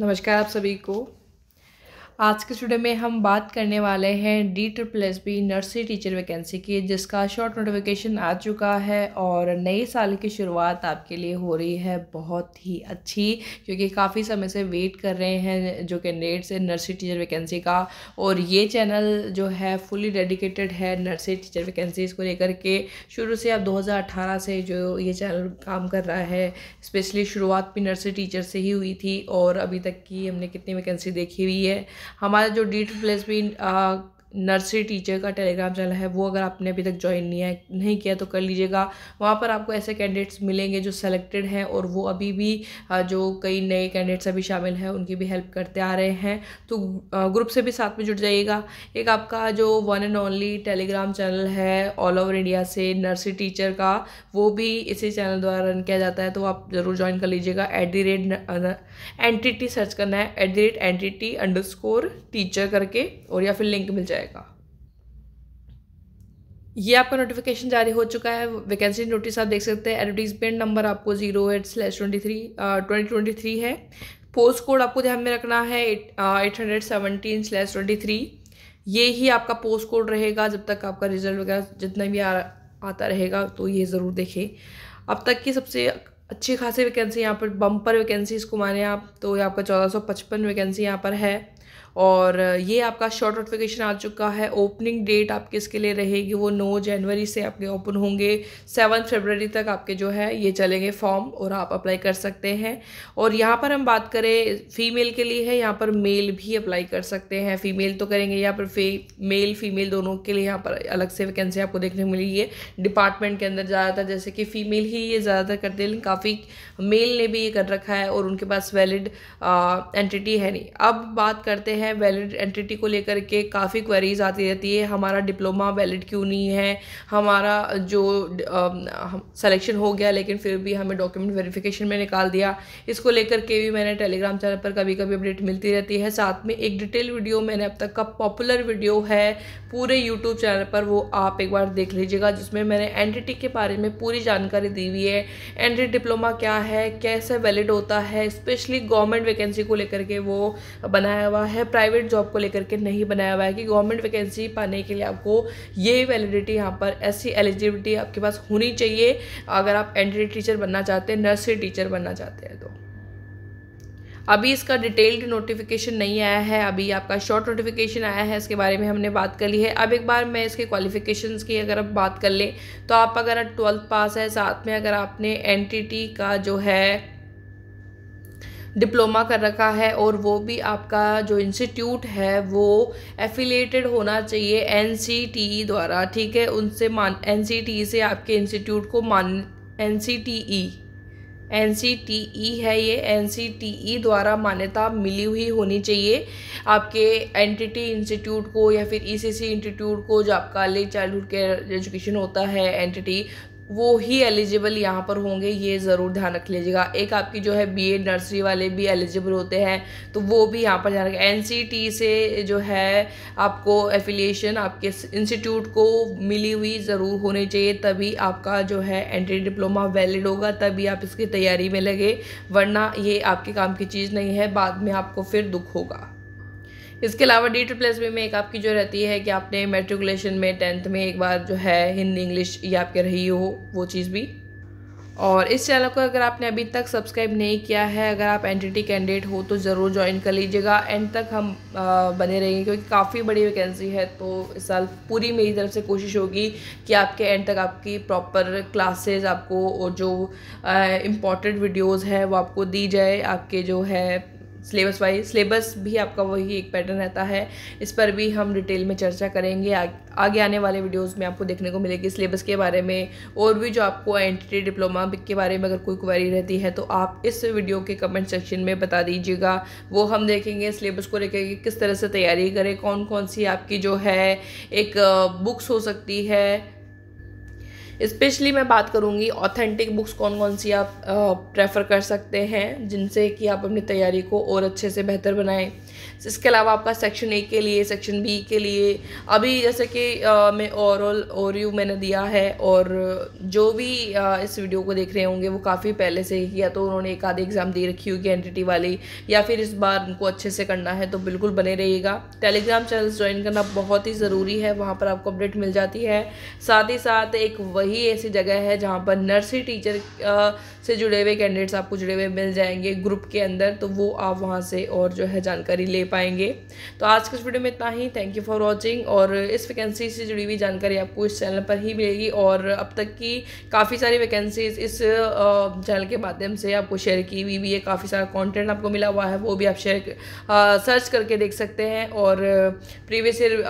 नमस्कार आप सभी को आज के स्टूडियो में हम बात करने वाले हैं D triple S B nursery teacher vacancy की जिसका शॉर्ट नोटिफिकेशन आ चुका है और नए साल की शुरुआत आपके लिए हो रही है बहुत ही अच्छी क्योंकि काफ़ी समय से वेट कर रहे हैं जो कैंडिडेट्स हैं नर्सरी टीचर वैकेंसी का और ये चैनल जो है फुली डेडिकेटेड है नर्सरी टीचर वैकेंसी को लेकर के शुरू से अब दो से जो ये चैनल काम कर रहा है स्पेशली शुरुआत भी नर्सरी टीचर से ही हुई थी और अभी तक की हमने कितनी वैकेंसी देखी हुई है हमारा जो डी टी प्लस भी नर्सरी टीचर का टेलीग्राम चैनल है वो अगर आपने अभी तक ज्वाइन नहीं है नहीं किया तो कर लीजिएगा वहाँ पर आपको ऐसे कैंडिडेट्स मिलेंगे जो सेलेक्टेड हैं और वो अभी भी जो कई नए कैंडिडेट्स अभी शामिल हैं उनकी भी हेल्प करते आ रहे हैं तो ग्रुप से भी साथ में जुड़ जाइएगा एक आपका जो one and only Telegram channel है ऑल ओवर इंडिया से नर्सरी टीचर का वो भी इसी चैनल द्वारा रन किया जाता है तो आप ज़रूर ज्वाइन कर लीजिएगा एट रेट एन सर्च करना है at the rate N T T underscore teacher करके और या फिर लिंक मिल जाएगा जाएगा ये आपका नोटिफिकेशन जारी हो चुका है वैकेंसी नोटिस आप देख सकते हैं एडवर्टीजमेंट नंबर आपको zero eight slash twenty three twenty twenty three है पोस्ट कोड आपको ध्यान में रखना है eight hundred seventeen slash twenty three ये ही आपका पोस्ट कोड रहेगा जब तक आपका रिजल्ट वगैरह जितना भी आ, आता रहेगा तो ये ज़रूर देखें अब तक की सबसे अच्छी खासी वैकेंसी यहाँ पर बम्पर वैकेंसी इसको माने आप तो ये आपका चौदह सौ पचपन वैकेंसी यहाँ पर है और ये आपका शॉर्ट नोटिफिकेशन आ चुका है ओपनिंग डेट आपके इसके लिए रहेगी वो नौ जनवरी से आपके ओपन होंगे सेवन फरवरी तक आपके जो है ये चलेंगे फॉर्म और आप अप्लाई कर सकते हैं और यहाँ पर हम बात करें फीमेल के लिए है यहाँ पर मेल भी अप्लाई कर सकते हैं फीमेल तो करेंगे यहाँ पर मेल फीमेल दोनों के लिए यहाँ पर अलग से वैकेंसी आपको देखने को मिली है डिपार्टमेंट के अंदर ज़्यादातर जैसे कि फीमेल ही ये ज़्यादातर करते हैं काफ़ी मेल ने भी ये कर रखा है और उनके पास वैलिड एंटिटी है नहीं अब बात करते हैं हैं वैलिड एंटिटी को लेकर के काफ़ी क्वेरीज आती रहती है हमारा डिप्लोमा वैलिड क्यों नहीं है हमारा जो सिलेक्शन हो गया लेकिन फिर भी हमें डॉक्यूमेंट वेरिफिकेशन में निकाल दिया इसको लेकर के भी मैंने टेलीग्राम चैनल पर कभी कभी अपडेट मिलती रहती है साथ में एक डिटेल वीडियो मैंने अब तक का पॉपुलर वीडियो है पूरे यूट्यूब चैनल पर वो आप एक बार देख लीजिएगा जिसमें मैंने एनटीटी के बारे में पूरी जानकारी दी हुई है एनटीटी डिप्लोमा क्या है कैसे वैलिड होता है स्पेशली गवर्नमेंट वैकेंसी को लेकर के वो बनाया हुआ है प्राइवेट जॉब को लेकर के नहीं बनाया हुआ है कि गवर्नमेंट वैकेंसी पाने के लिए आपको ये वैलिडिटी यहाँ पर ऐसी एलिजिबिलिटी आपके पास होनी चाहिए अगर आप एंट्री टीचर बनना चाहते हैं नर्सरी टीचर बनना चाहते हैं तो अभी इसका डिटेल्ड नोटिफिकेशन नहीं आया है अभी आपका शॉर्ट नोटिफिकेशन आया है इसके बारे में हमने बात कर ली है अब एक बार मैं इसके क्वालिफिकेशंस की अगर आप बात कर लें तो आप अगर ट्वेल्थ पास है साथ में अगर आपने एन का जो है डिप्लोमा कर रखा है और वो भी आपका जो इंस्टीट्यूट है वो एफिलेटेड होना चाहिए एन e द्वारा ठीक है उनसे मान एन e से आपके इंस्टीट्यूट को मान एन एन e, है ये एन द्वारा मान्यता मिली हुई होनी चाहिए आपके टी इंस्टीट्यूट को या फिर सी इंस्टीट्यूट को जो आपका अर्ली हुड केयर एजुकेशन होता है टी वो ही एलिजिबल यहाँ पर होंगे ये ज़रूर ध्यान रख लीजिएगा एक आपकी जो है बीए नर्सरी वाले भी एलिजिबल होते हैं तो वो भी यहाँ पर ध्यान रखें एनसीटी से जो है आपको एफिलिएशन आपके इंस्टीट्यूट को मिली हुई ज़रूर होनी चाहिए तभी आपका जो है एंट्री डिप्लोमा वैलिड होगा तभी आप इसकी तैयारी में लगे वरना ये आपके काम की चीज़ नहीं है बाद में आपको फिर दुख होगा इसके अलावा डी ट्रिपल एस बी में एक आपकी जो रहती है कि आपने मेट्रिकुलेशन में टेंथ में एक बार जो है हिंदी इंग्लिश ये आपके रही हो वो चीज़ भी और इस चैनल को अगर आपने अभी तक सब्सक्राइब नहीं किया है अगर आप एनटीटी कैंडिडेट हो तो ज़रूर ज्वाइन कर लीजिएगा एंड तक हम आ, बने रहेंगे क्योंकि काफ़ी बड़ी वैकेंसी है तो इस साल पूरी मेरी तरफ से कोशिश होगी कि आपके एंड तक आपकी प्रॉपर क्लासेस आपको और जो इम्पोर्टेंट वीडियोस हैं वो आपको दी जाए आपके जो है सिलेबस वाइज सिलेबस भी आपका वही एक पैटर्न रहता है इस पर भी हम डिटेल में चर्चा करेंगे आ, आगे आने वाले वीडियोस में आपको देखने को मिलेगी सिलेबस के बारे में और भी जो आपको एंटिटी डिप्लोमा के बारे में अगर कोई क्वारी रहती है तो आप इस वीडियो के कमेंट सेक्शन में बता दीजिएगा वो हम देखेंगे सिलेबस को लेकर किस तरह से तैयारी करें कौन कौन सी आपकी जो है एक बुक्स हो सकती है स्पेशली मैं बात करूँगी ऑथेंटिक बुक्स कौन कौन सी आप प्रेफर कर सकते हैं जिनसे कि आप अपनी तैयारी को और अच्छे से बेहतर बनाएं इसके अलावा आपका सेक्शन ए के लिए सेक्शन बी के लिए अभी जैसे कि मैं और यू मैंने दिया है और जो भी इस वीडियो को देख रहे होंगे वो काफ़ी पहले से ही या तो उन्होंने एक आधे एग्ज़ाम दे रखी होगी एन वाली या फिर इस बार उनको अच्छे से करना है तो बिल्कुल बने रहिएगा टेलीग्राम चैनल ज्वाइन करना बहुत ही ज़रूरी है वहाँ पर आपको अपडेट मिल जाती है साथ ही साथ एक वही वही ऐसी जगह है जहाँ पर नर्सरी टीचर से जुड़े हुए कैंडिडेट्स आपको जुड़े हुए मिल जाएंगे ग्रुप के अंदर तो वो आप वहाँ से और जो है जानकारी ले पाएंगे तो आज के इस वीडियो में इतना ही थैंक यू फॉर वॉचिंग और इस वैकेंसी से जुड़ी हुई जानकारी आपको इस चैनल पर ही मिलेगी और अब तक की काफ़ी सारी वैकेंसीज इस चैनल के माध्यम से आपको शेयर की हुई भी है काफ़ी सारा कॉन्टेंट आपको मिला हुआ है वो भी आप शेयर सर्च करके देख सकते हैं और प्रीवियस ईयर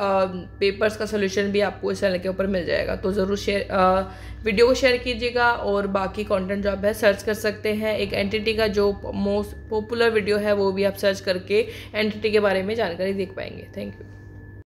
पेपर्स का सोल्यूशन भी आपको इस चैनल के ऊपर मिल जाएगा तो ज़रूर शेयर वीडियो को शेयर कीजिएगा और बाकी कंटेंट जो आप है सर्च कर सकते हैं एक एंटिटी का जो मोस्ट पॉपुलर वीडियो है वो भी आप सर्च करके एंटिटी के बारे में जानकारी देख पाएंगे थैंक यू